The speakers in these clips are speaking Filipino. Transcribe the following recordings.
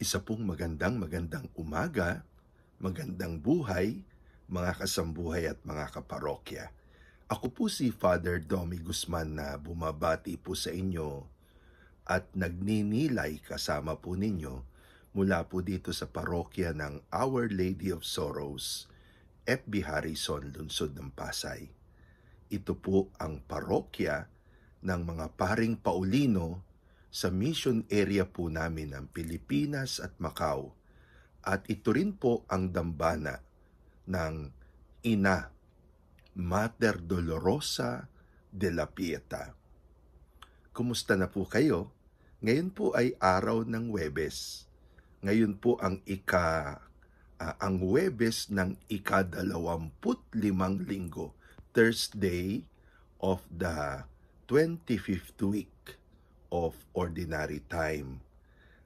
Isa pong magandang magandang umaga, magandang buhay, mga kasambuhay at mga kaparokya. Ako po si Father Domi Guzman na bumabati po sa inyo at nagninilay kasama po ninyo mula po dito sa parokya ng Our Lady of Sorrows, FB Harrison, Lunsod ng Pasay. Ito po ang parokya ng mga paring Paulino sa mission area po namin ng Pilipinas at Macau. At ito rin po ang dambana ng ina Mater Dolorosa de la Pieta. Kumusta na po kayo? Ngayon po ay araw ng Webes. Ngayon po ang ika uh, ang Webes ng ikadalawamput limang linggo, Thursday of the 25th week of ordinary time.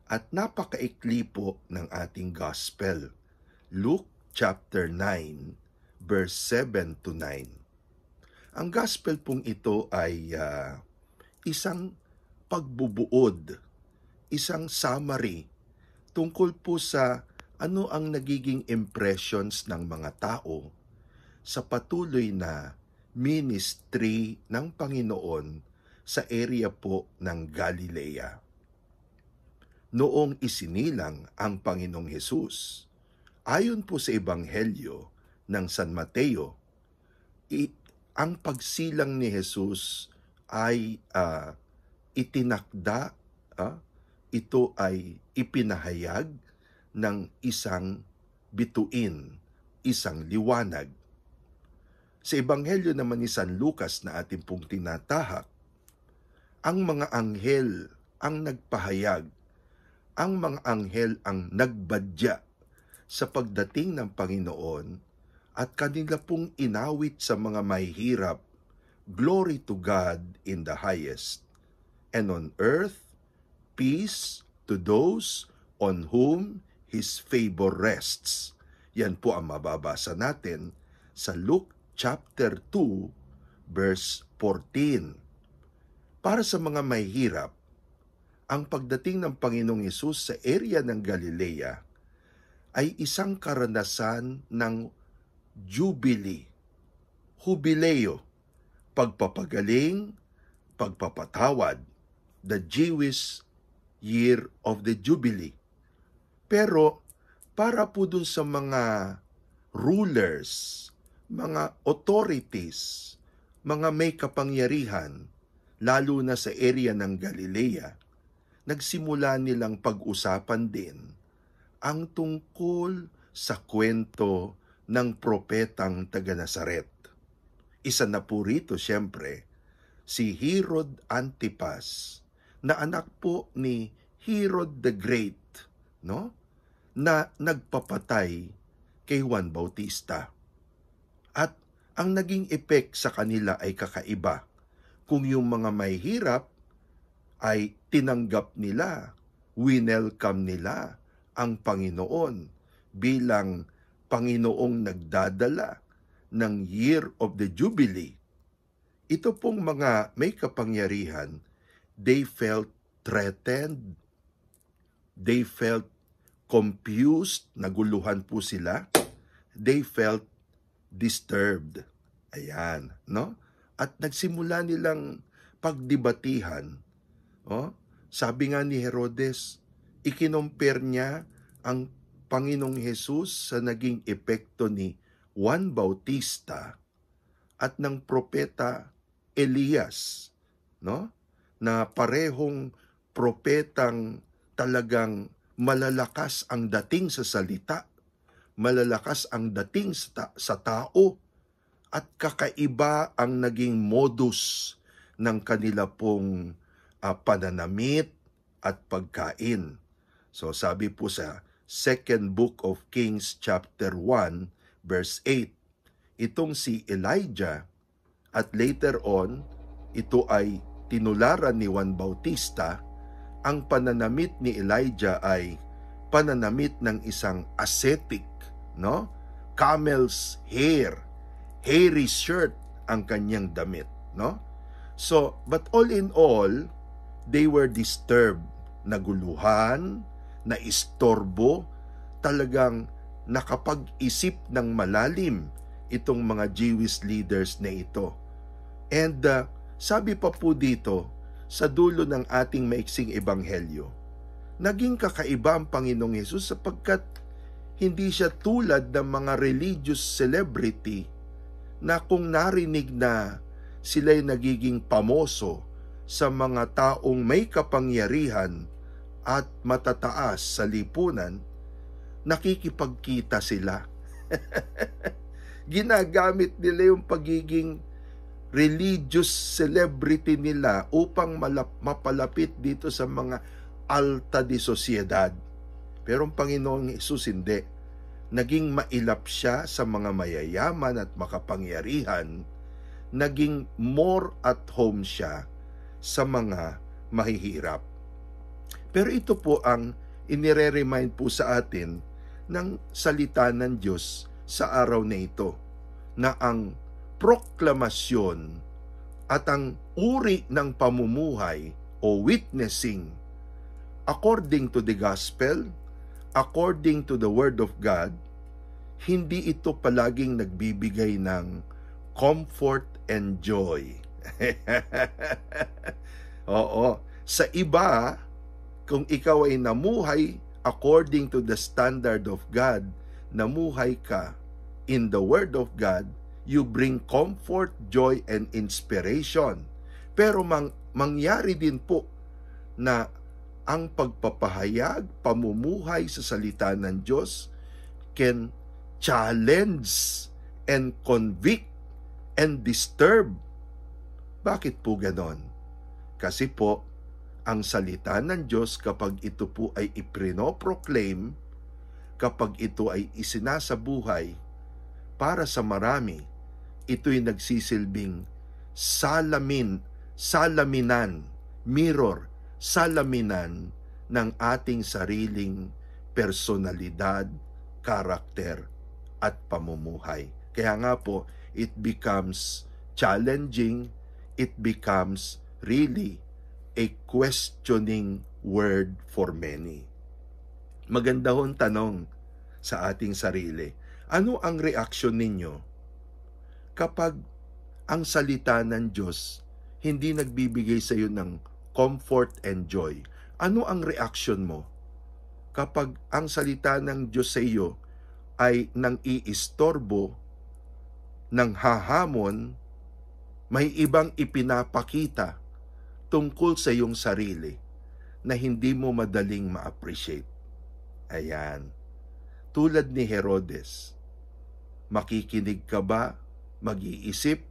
At napakaikli po ng ating gospel. Luke chapter 9 verse 7 to 9. Ang gospel pong ito ay uh, isang pagbubuod, isang summary tungkol po sa ano ang nagiging impressions ng mga tao sa patuloy na ministry ng Panginoon sa area po ng Galilea. Noong isinilang ang Panginoong Hesus, ayon po sa Ebanghelyo ng San Mateo, it, ang pagsilang ni Hesus ay uh, itinakda, uh, ito ay ipinahayag ng isang bituin, isang liwanag. Sa Ebanghelyo naman ni San Lucas na ating pong tinatahak, ang mga anghel ang nagpahayag. Ang mga anghel ang nagbadya sa pagdating ng Panginoon at kanila pong inawit sa mga mahihirap, Glory to God in the highest, and on earth, peace to those on whom His favor rests. Yan po ang mababasa natin sa Luke chapter 2, verse 14 para sa mga mahihirap, ang pagdating ng Panginoong Yesus sa area ng Galilea ay isang karanasan ng jubilee, jubileo, pagpapagaling, pagpapatawad, the Jewish year of the jubilee. Pero para po dun sa mga rulers, mga authorities, mga may kapangyarihan, lalo na sa area ng Galilea, nagsimula nilang pag-usapan din ang tungkol sa kwento ng propetang taga Nazaret. Isa na po rito siyempre si Herod Antipas na anak po ni Herod the Great, no? Na nagpapatay kay Juan Bautista. At ang naging epek sa kanila ay kakaiba kung yung mga may hirap ay tinanggap nila, winelcome nila ang Panginoon bilang Panginoong nagdadala ng Year of the Jubilee. Ito pong mga may kapangyarihan, they felt threatened, they felt confused, naguluhan po sila, they felt disturbed. Ayan, no? at nagsimula nilang pagdibatihan. Oh, sabi nga ni Herodes, ikinompare niya ang Panginoong Hesus sa naging epekto ni Juan Bautista at ng propeta Elias, no? Na parehong propetang talagang malalakas ang dating sa salita, malalakas ang dating sa, ta- sa tao, at kakaiba ang naging modus ng kanila pong uh, pananamit at pagkain. So sabi po sa second book of Kings chapter 1 verse 8, itong si Elijah at later on ito ay tinularan ni Juan Bautista, ang pananamit ni Elijah ay pananamit ng isang ascetic, no? Camel's hair hairy shirt ang kanyang damit, no? So, but all in all, they were disturbed, naguluhan, naistorbo, talagang nakapag-isip ng malalim itong mga Jewish leaders na ito. And uh, sabi pa po dito sa dulo ng ating maiksing ebanghelyo, naging kakaiba ang Panginoong Yesus sapagkat hindi siya tulad ng mga religious celebrity na kung narinig na sila'y nagiging pamoso sa mga taong may kapangyarihan at matataas sa lipunan, nakikipagkita sila. Ginagamit nila yung pagiging religious celebrity nila upang malap- mapalapit dito sa mga alta di sosyedad. Pero ang Panginoong Isus hindi naging mailap siya sa mga mayayaman at makapangyarihan, naging more at home siya sa mga mahihirap. Pero ito po ang inire-remind po sa atin ng salita ng Diyos sa araw na ito na ang proklamasyon at ang uri ng pamumuhay o witnessing according to the gospel according to the Word of God, hindi ito palaging nagbibigay ng comfort and joy. Oo. Sa iba, kung ikaw ay namuhay according to the standard of God, namuhay ka in the Word of God, you bring comfort, joy, and inspiration. Pero mang, mangyari din po na ang pagpapahayag, pamumuhay sa salita ng Diyos can challenge and convict and disturb. Bakit po ganon? Kasi po, ang salita ng Diyos kapag ito po ay iprinoproclaim, kapag ito ay isinasabuhay para sa marami, ito'y nagsisilbing salamin, salaminan, mirror, salaminan ng ating sariling personalidad, karakter at pamumuhay. Kaya nga po, it becomes challenging, it becomes really a questioning word for many. Maganda hon tanong sa ating sarili. Ano ang reaksyon ninyo kapag ang salita ng Diyos hindi nagbibigay sa iyo ng comfort and joy. Ano ang reaction mo kapag ang salita ng Diyos sa iyo ay nang iistorbo, nang hahamon, may ibang ipinapakita tungkol sa iyong sarili na hindi mo madaling ma-appreciate. Ayan. Tulad ni Herodes, makikinig ka ba, mag-iisip,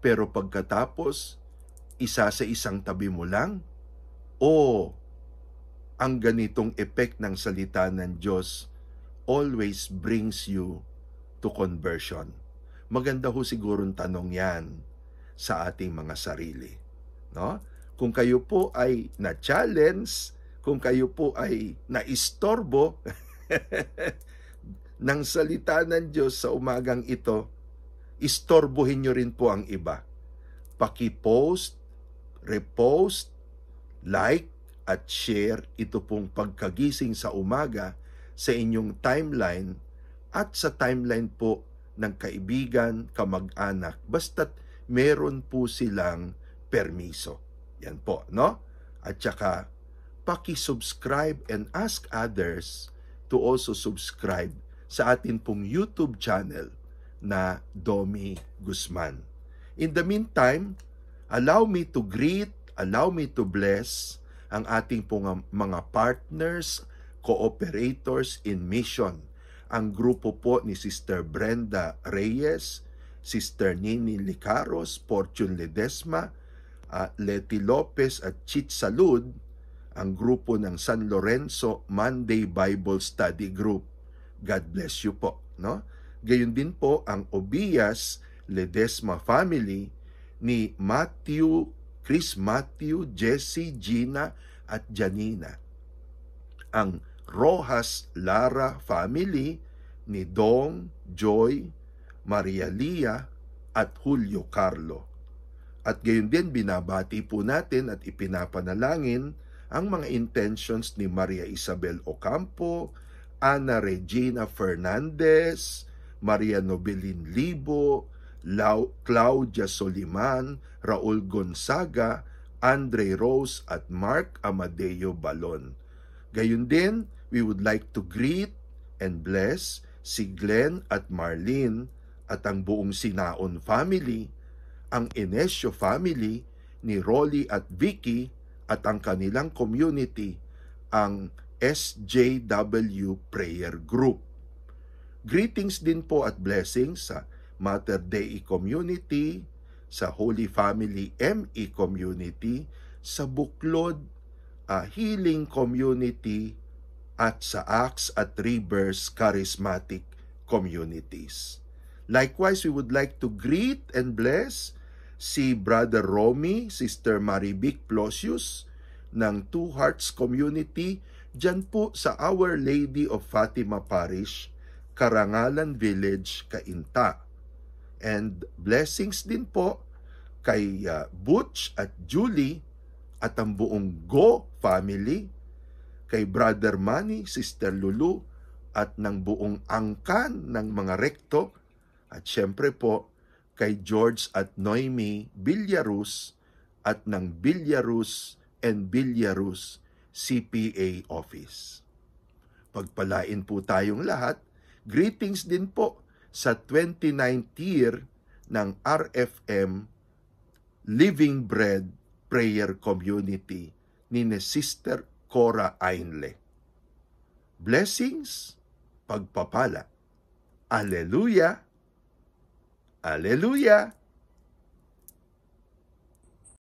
pero pagkatapos, isa sa isang tabi mo lang? O ang ganitong effect ng salita ng Diyos always brings you to conversion? Maganda ho siguro ang tanong yan sa ating mga sarili. No? Kung kayo po ay na-challenge, kung kayo po ay naistorbo ng salita ng Diyos sa umagang ito, istorbohin nyo rin po ang iba. Paki-post repost, like, at share ito pong pagkagising sa umaga sa inyong timeline at sa timeline po ng kaibigan, kamag-anak, basta't meron po silang permiso. Yan po, no? At saka, paki-subscribe and ask others to also subscribe sa atin pong YouTube channel na Domi Guzman. In the meantime, Allow me to greet, allow me to bless ang ating pong um, mga partners, cooperators in mission. Ang grupo po ni Sister Brenda Reyes, Sister Nini Licaros, Fortune Ledesma, uh, Leti Lopez at Chit Salud, ang grupo ng San Lorenzo Monday Bible Study Group. God bless you po. No? Gayon din po ang Obias Ledesma Family, ni Matthew, Chris Matthew, Jesse, Gina at Janina. Ang Rojas Lara family ni Dong, Joy, Maria Lia at Julio Carlo. At gayon din binabati po natin at ipinapanalangin ang mga intentions ni Maria Isabel Ocampo, Ana Regina Fernandez, Maria Nobelin Libo, Claudia Soliman, Raul Gonzaga, Andre Rose at Mark Amadeo Balon. Gayun din, we would like to greet and bless si Glenn at Marlene at ang buong Sinaon family, ang Inesio family, ni Rolly at Vicky at ang kanilang community, ang SJW Prayer Group. Greetings din po at blessings sa Mater Day Community, sa Holy Family ME Community, sa Buklod uh, Healing Community, at sa Acts at Rivers Charismatic Communities. Likewise, we would like to greet and bless si Brother Romy, Sister Maribik Plosius ng Two Hearts Community dyan po sa Our Lady of Fatima Parish, Karangalan Village, Kainta and blessings din po kay uh, Butch at Julie at ang buong Go family, kay Brother Manny, Sister Lulu at ng buong angkan ng mga rekto at syempre po kay George at Noemi Villarus at ng Villarus and Villarus CPA office. Pagpalain po tayong lahat. Greetings din po sa 29th year ng RFM Living Bread Prayer Community ni Sister Cora Ainle. Blessings, pagpapala. Aleluya! Aleluya!